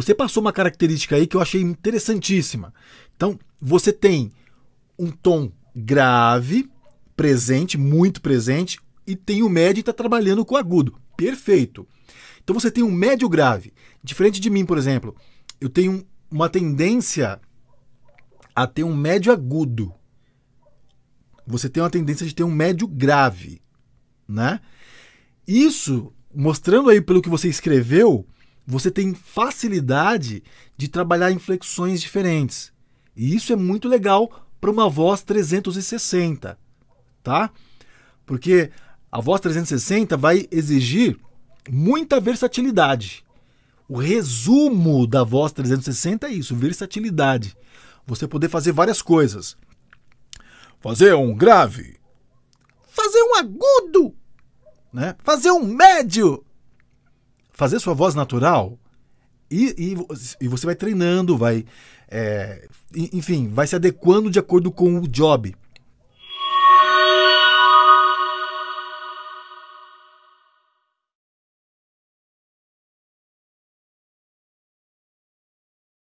Você passou uma característica aí que eu achei interessantíssima. Então, você tem um tom grave, presente, muito presente, e tem o médio e está trabalhando com o agudo. Perfeito. Então você tem um médio grave. Diferente de mim, por exemplo, eu tenho uma tendência a ter um médio agudo. Você tem uma tendência de ter um médio grave, né? Isso, mostrando aí pelo que você escreveu, você tem facilidade de trabalhar inflexões diferentes. E isso é muito legal para uma voz 360, tá? Porque a voz 360 vai exigir muita versatilidade. O resumo da voz 360 é isso, versatilidade. Você poder fazer várias coisas. Fazer um grave, fazer um agudo, né? Fazer um médio, fazer sua voz natural e, e, e você vai treinando, vai. É, enfim, vai se adequando de acordo com o job.